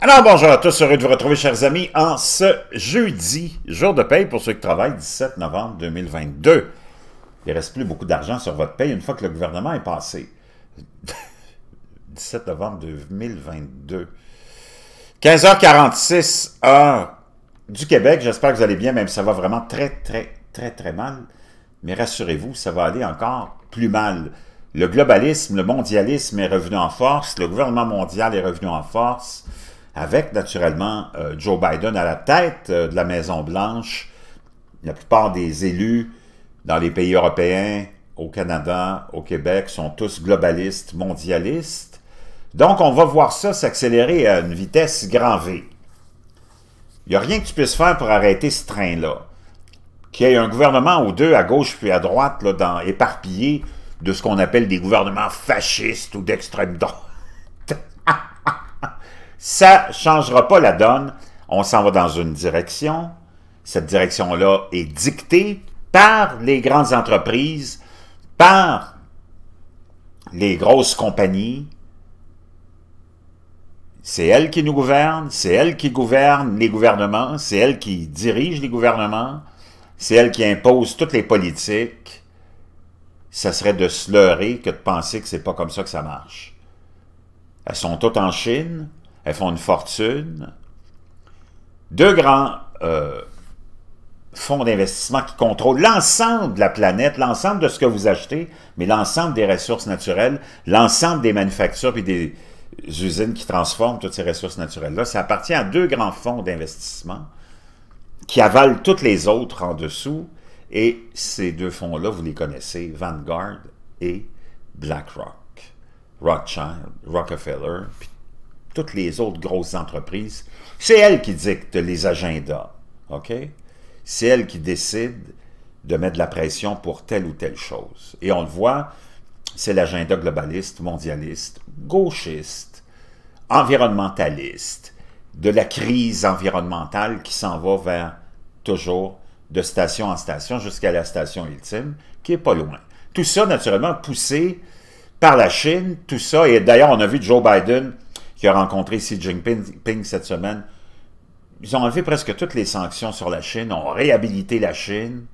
Alors bonjour à tous, heureux de vous retrouver chers amis en ce jeudi, jour de paye pour ceux qui travaillent, 17 novembre 2022. Il ne reste plus beaucoup d'argent sur votre paye une fois que le gouvernement est passé. 17 novembre 2022. 15h46 heure du Québec, j'espère que vous allez bien, même si ça va vraiment très très très très mal. Mais rassurez-vous, ça va aller encore plus mal. Le globalisme, le mondialisme est revenu en force, le gouvernement mondial est revenu en force avec naturellement euh, Joe Biden à la tête euh, de la Maison-Blanche, la plupart des élus dans les pays européens, au Canada, au Québec, sont tous globalistes, mondialistes. Donc, on va voir ça s'accélérer à une vitesse grand V. Il n'y a rien que tu puisses faire pour arrêter ce train-là. Qu'il y ait un gouvernement ou deux à gauche puis à droite, là, dans, de ce qu'on appelle des gouvernements fascistes ou d'extrême droite. Ça changera pas la donne. On s'en va dans une direction. Cette direction-là est dictée par les grandes entreprises, par les grosses compagnies. C'est elles qui nous gouvernent, c'est elles qui gouvernent les gouvernements, c'est elles qui dirigent les gouvernements, c'est elles qui imposent toutes les politiques. Ça serait de se leurrer que de penser que c'est pas comme ça que ça marche. Elles sont toutes en Chine, elles font une fortune. Deux grands euh, fonds d'investissement qui contrôlent l'ensemble de la planète, l'ensemble de ce que vous achetez, mais l'ensemble des ressources naturelles, l'ensemble des manufactures et des usines qui transforment toutes ces ressources naturelles-là. Ça appartient à deux grands fonds d'investissement qui avalent toutes les autres en dessous. Et ces deux fonds-là, vous les connaissez, Vanguard et BlackRock, Rockefeller, puis toutes les autres grosses entreprises, c'est elles qui dictent les agendas. OK? C'est elles qui décident de mettre de la pression pour telle ou telle chose. Et on le voit, c'est l'agenda globaliste, mondialiste, gauchiste, environnementaliste, de la crise environnementale qui s'en va vers toujours de station en station jusqu'à la station ultime, qui est pas loin. Tout ça, naturellement, poussé par la Chine, tout ça, et d'ailleurs, on a vu Joe Biden qui a rencontré Xi Jinping cette semaine, ils ont enlevé presque toutes les sanctions sur la Chine, ont réhabilité la Chine,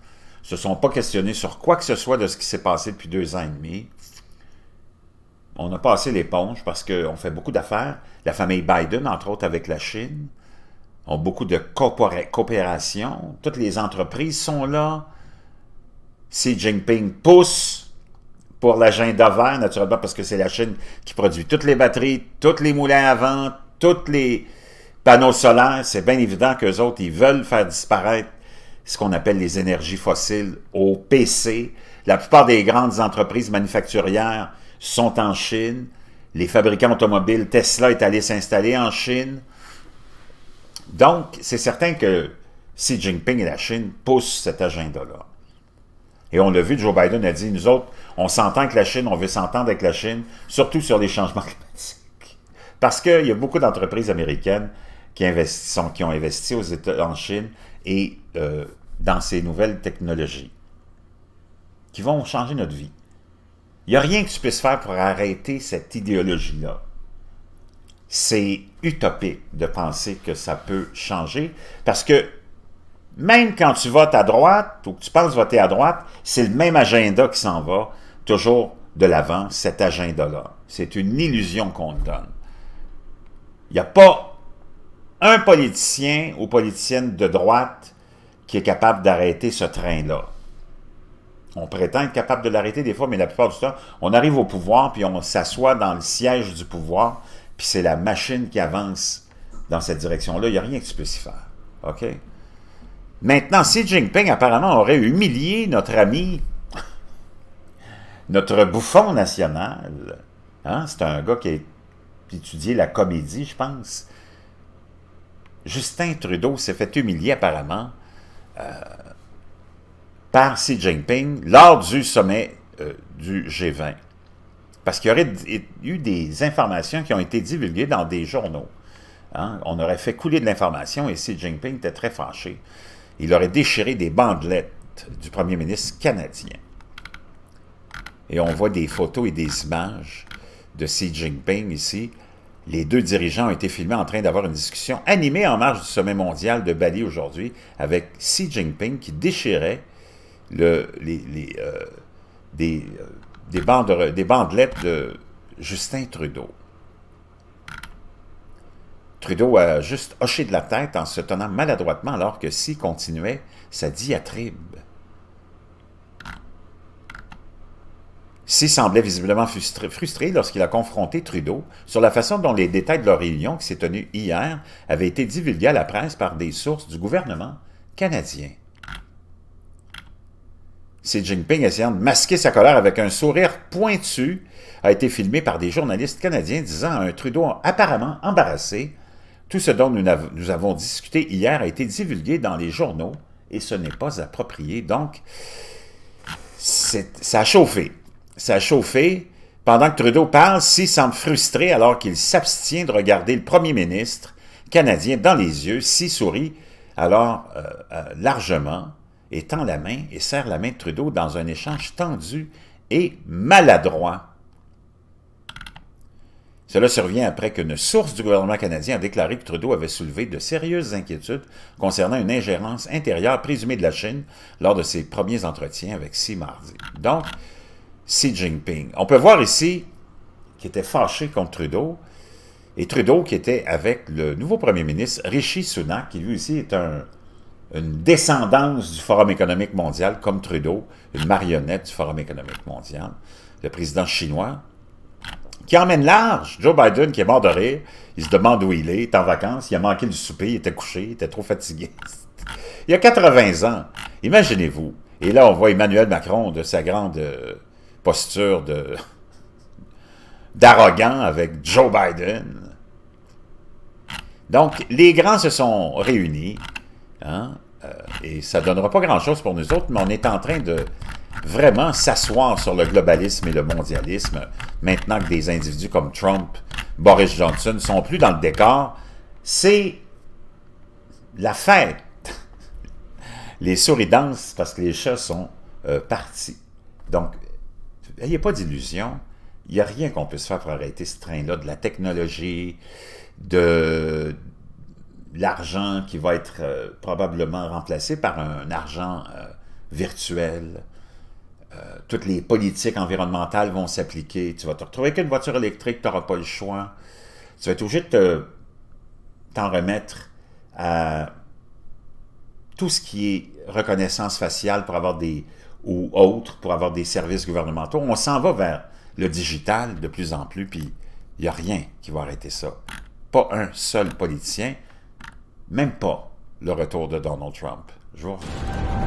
se sont pas questionnés sur quoi que ce soit de ce qui s'est passé depuis deux ans et demi. On a passé l'éponge parce qu'on fait beaucoup d'affaires. La famille Biden, entre autres, avec la Chine, ont beaucoup de coopération. Toutes les entreprises sont là. Xi Jinping pousse pour l'agenda vert, naturellement, parce que c'est la Chine qui produit toutes les batteries, tous les moulins à vent, tous les panneaux solaires. C'est bien évident qu'eux autres, ils veulent faire disparaître ce qu'on appelle les énergies fossiles au PC. La plupart des grandes entreprises manufacturières sont en Chine. Les fabricants automobiles, Tesla est allé s'installer en Chine. Donc, c'est certain que Xi Jinping et la Chine poussent cet agenda-là. Et on l'a vu, Joe Biden a dit, nous autres, on s'entend avec la Chine, on veut s'entendre avec la Chine, surtout sur les changements climatiques. Parce qu'il y a beaucoup d'entreprises américaines qui, investissent, qui ont investi aux États, en Chine et euh, dans ces nouvelles technologies qui vont changer notre vie. Il n'y a rien que tu puisses faire pour arrêter cette idéologie-là. C'est utopique de penser que ça peut changer parce que même quand tu votes à droite ou que tu penses voter à droite, c'est le même agenda qui s'en va, toujours de l'avant, cet agenda-là. C'est une illusion qu'on te donne. Il n'y a pas un politicien ou politicienne de droite qui est capable d'arrêter ce train-là. On prétend être capable de l'arrêter des fois, mais la plupart du temps, on arrive au pouvoir, puis on s'assoit dans le siège du pouvoir, puis c'est la machine qui avance dans cette direction-là. Il n'y a rien que tu s'y faire. OK? Maintenant, Xi Jinping apparemment aurait humilié notre ami, notre bouffon national. Hein, c'est un gars qui a étudié la comédie, je pense. Justin Trudeau s'est fait humilier apparemment euh, par Xi Jinping lors du sommet euh, du G20. Parce qu'il y aurait eu des informations qui ont été divulguées dans des journaux. Hein, on aurait fait couler de l'information et Xi Jinping était très fâché. Il aurait déchiré des bandelettes du premier ministre canadien. Et on voit des photos et des images de Xi Jinping ici. Les deux dirigeants ont été filmés en train d'avoir une discussion animée en marge du sommet mondial de Bali aujourd'hui avec Xi Jinping qui déchirait euh, des, euh, des, bandes, des bandelettes de Justin Trudeau. Trudeau a juste hoché de la tête en se tenant maladroitement alors que si continuait sa diatribe. Si semblait visiblement frustré lorsqu'il a confronté Trudeau sur la façon dont les détails de leur réunion qui s'est tenue hier avaient été divulgués à la presse par des sources du gouvernement canadien. Si Jinping essayant de masquer sa colère avec un sourire pointu a été filmé par des journalistes canadiens disant à un Trudeau apparemment embarrassé tout ce dont nous, avons discuté hier a été divulgué dans les journaux et ce n'est pas approprié. Donc, ça a chauffé. Ça a chauffé. Pendant que Trudeau parle, s'il semble frustré alors qu'il s'abstient de regarder le premier ministre canadien dans les yeux, s'il sourit alors euh, euh, largement étend la main et serre la main de Trudeau dans un échange tendu et maladroit. Cela survient après qu'une source du gouvernement canadien a déclaré que Trudeau avait soulevé de sérieuses inquiétudes concernant une ingérence intérieure présumée de la Chine lors de ses premiers entretiens avec Xi mardi. Donc, Xi Jinping. On peut voir ici qu'il était fâché contre Trudeau et Trudeau qui était avec le nouveau premier ministre Rishi Sunak, qui lui aussi est une descendance du Forum économique mondial, comme Trudeau, une marionnette du Forum économique mondial, le président chinois, qui emmène large. Joe Biden qui est mort de rire, il se demande où il est, il est en vacances, il a manqué du souper, il était couché, il était trop fatigué. il a 80 ans, imaginez-vous. Et là, on voit Emmanuel Macron de sa grande euh, posture d'arrogant avec Joe Biden. Donc, les grands se sont réunis, hein, euh, et ça ne donnera pas grand-chose pour nous autres, mais on est en train de vraiment s'asseoir sur le globalisme et le mondialisme, maintenant que des individus comme Trump, Boris Johnson sont plus dans le décor, c'est la fête. Les souris dansent parce que les chats sont euh, partis. Donc, n'ayez pas d'illusion, Il n'y a rien qu'on puisse faire pour arrêter ce train-là, de la technologie, de l'argent qui va être euh, probablement remplacé par un argent euh, virtuel, euh, toutes les politiques environnementales vont s'appliquer. Tu vas te retrouver avec une voiture électrique, tu n'auras pas le choix. Tu vas être obligé t'en remettre à tout ce qui est reconnaissance faciale pour avoir des ou autres, pour avoir des services gouvernementaux. On s'en va vers le digital de plus en plus, puis il n'y a rien qui va arrêter ça. Pas un seul politicien, même pas le retour de Donald Trump. Je vous